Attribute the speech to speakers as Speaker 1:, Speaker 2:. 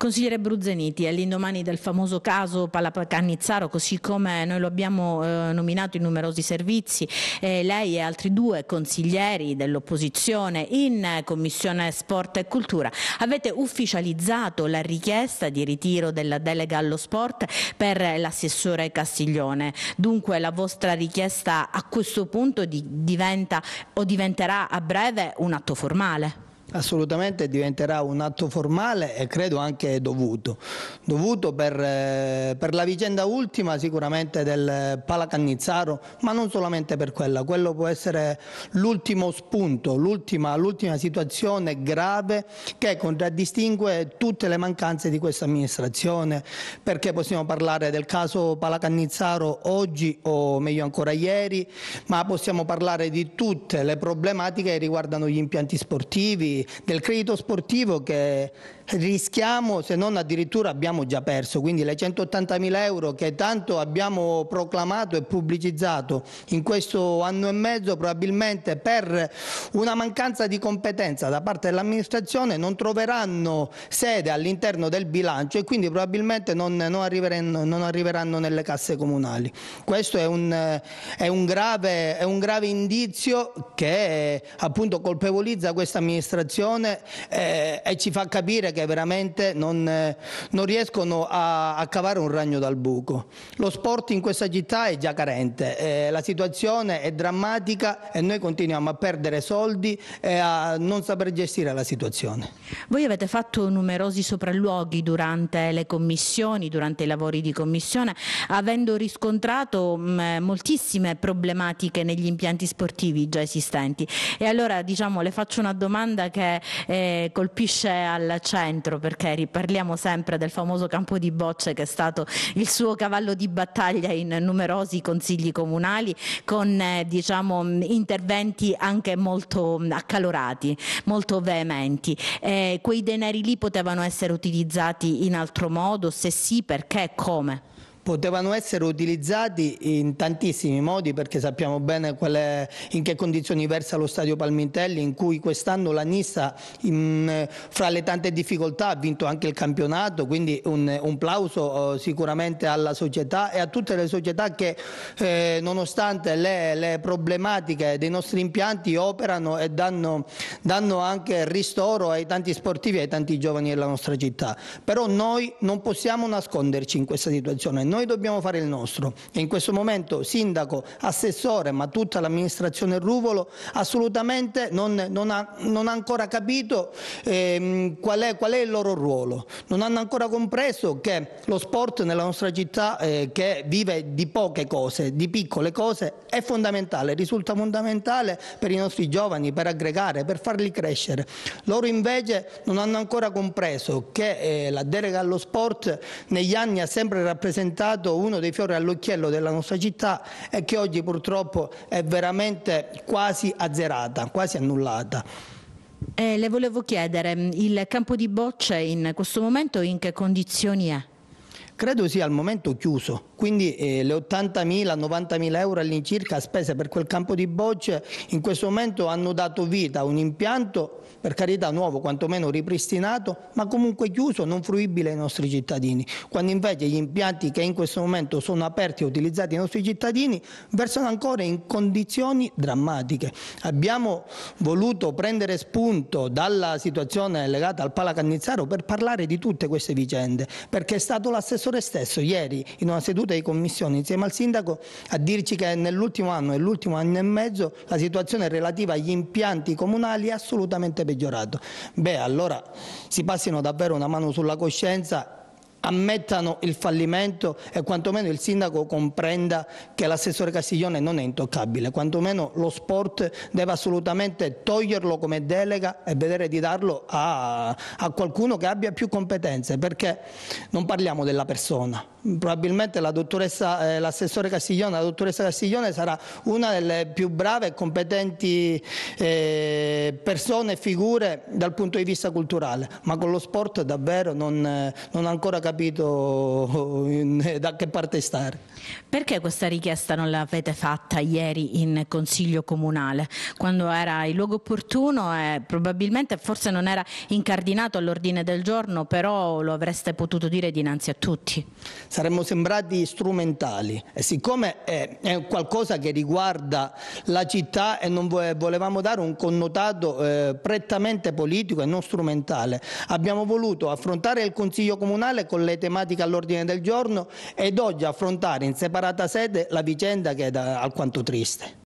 Speaker 1: Consigliere Bruzzaniti, all'indomani del famoso caso Palapacannizzaro, così come noi lo abbiamo eh, nominato in numerosi servizi, eh, lei e altri due consiglieri dell'opposizione in Commissione Sport e Cultura avete ufficializzato la richiesta di ritiro della delega allo sport per l'assessore Castiglione. Dunque la vostra richiesta a questo punto di, diventa o diventerà a breve un atto formale?
Speaker 2: Assolutamente diventerà un atto formale e credo anche dovuto, dovuto per, eh, per, la vicenda ultima sicuramente del Palacannizzaro, ma non solamente per quella, quello può essere l'ultimo spunto, l'ultima situazione grave che contraddistingue tutte le mancanze di questa amministrazione, perché possiamo parlare del caso Palacannizzaro oggi o meglio ancora ieri, ma possiamo parlare di tutte le problematiche che riguardano gli impianti sportivi, del credito sportivo che rischiamo, se non addirittura abbiamo già perso, quindi le 180 mila euro che tanto abbiamo proclamato e pubblicizzato in questo anno e mezzo probabilmente per una mancanza di competenza da parte dell'amministrazione non troveranno sede all'interno del bilancio e quindi probabilmente non, non, arriveranno, non arriveranno, nelle casse comunali. Questo è un, è un, grave, è un grave indizio che appunto colpevolizza questa amministrazione eh, e ci fa capire che che veramente non, eh, non riescono a, a, cavare un ragno dal buco. Lo sport in questa città è già carente, eh, la situazione è drammatica e noi continuiamo a perdere soldi e a non saper gestire la situazione.
Speaker 1: Voi avete fatto numerosi sopralluoghi durante le commissioni, durante i lavori di commissione, avendo riscontrato mh, mm, moltissime problematiche negli impianti sportivi già esistenti. E allora diciamo, le faccio una domanda che eh, colpisce al centro centro perché riparliamo sempre del famoso campo di bocce che è stato il suo cavallo di battaglia in numerosi consigli comunali con eh, diciamo, mm, interventi anche molto mm, accalorati, molto veementi. Eh, quei denari lì potevano essere utilizzati in altro modo? Se sì, perché e come? potevano essere utilizzati
Speaker 2: in tantissimi modi perché sappiamo bene quale, in che condizioni versa lo stadio Palmitelli in cui quest'anno la Nissa in, fra le tante difficoltà ha vinto anche il campionato quindi un, un plauso oh, sicuramente alla società e a tutte le società che eh, nonostante le, le, problematiche dei nostri impianti operano e danno, danno anche ristoro ai tanti sportivi e ai tanti giovani della nostra città però noi non possiamo nasconderci in questa situazione noi dobbiamo fare il nostro e in questo momento sindaco, assessore ma tutta l'amministrazione Ruvolo assolutamente non, non, ha, non ha, ancora capito eh, qual, è, qual, è, il loro ruolo, non hanno ancora compreso che lo sport nella nostra città eh, che vive di poche cose, di piccole cose è fondamentale, risulta fondamentale per i nostri giovani, per aggregare, per farli crescere. Loro invece non hanno ancora compreso che eh, la delega allo sport negli anni ha sempre rappresentato rappresentato uno dei fiori all'occhiello della nostra città e che oggi purtroppo è veramente quasi azzerata, quasi annullata.
Speaker 1: Eh, le volevo chiedere, il campo di bocce in questo momento in che condizioni è?
Speaker 2: Credo sia al momento chiuso, quindi eh, le 80.000-90.000 euro all'incirca spese per quel campo di bocce in questo momento hanno dato vita a un impianto, per carità nuovo, quantomeno ripristinato, ma comunque chiuso, non fruibile ai nostri cittadini, quando invece gli impianti che in questo momento sono aperti e utilizzati ai nostri cittadini versano ancora in condizioni drammatiche. Abbiamo voluto prendere spunto dalla situazione legata al Palacannizzaro per parlare di tutte queste vicende, perché è stato l'assessore assessore stesso ieri in una seduta di commissione insieme al sindaco a dirci che nell'ultimo anno e l'ultimo anno e mezzo la situazione relativa agli impianti comunali è assolutamente peggiorata. Beh, allora si passino davvero una mano sulla coscienza ammettano il fallimento e quantomeno il sindaco comprenda che l'assessore Castiglione non è intoccabile, quantomeno lo sport deve assolutamente toglierlo come delega e vedere di darlo a, a qualcuno che abbia più competenze, perché non parliamo della persona, probabilmente la dottoressa, eh, l'assessore Castiglione, la dottoressa Castiglione sarà una delle più brave e competenti eh, persone e figure dal punto di vista culturale, ma con lo sport davvero non, eh, non ha ancora capito eh, in, eh, da che parte stare.
Speaker 1: Perché questa richiesta non l'avete fatta ieri in Consiglio Comunale, quando era il luogo opportuno e probabilmente forse non era incardinato all'ordine del giorno, però lo avreste potuto dire dinanzi a tutti?
Speaker 2: saremmo sembrati strumentali e siccome è, è qualcosa che riguarda la città e non volevamo dare un connotato eh, prettamente politico e non strumentale, abbiamo voluto affrontare il Consiglio Comunale con le tematiche all'ordine del giorno ed oggi affrontare in separata sede la vicenda che è da, alquanto triste.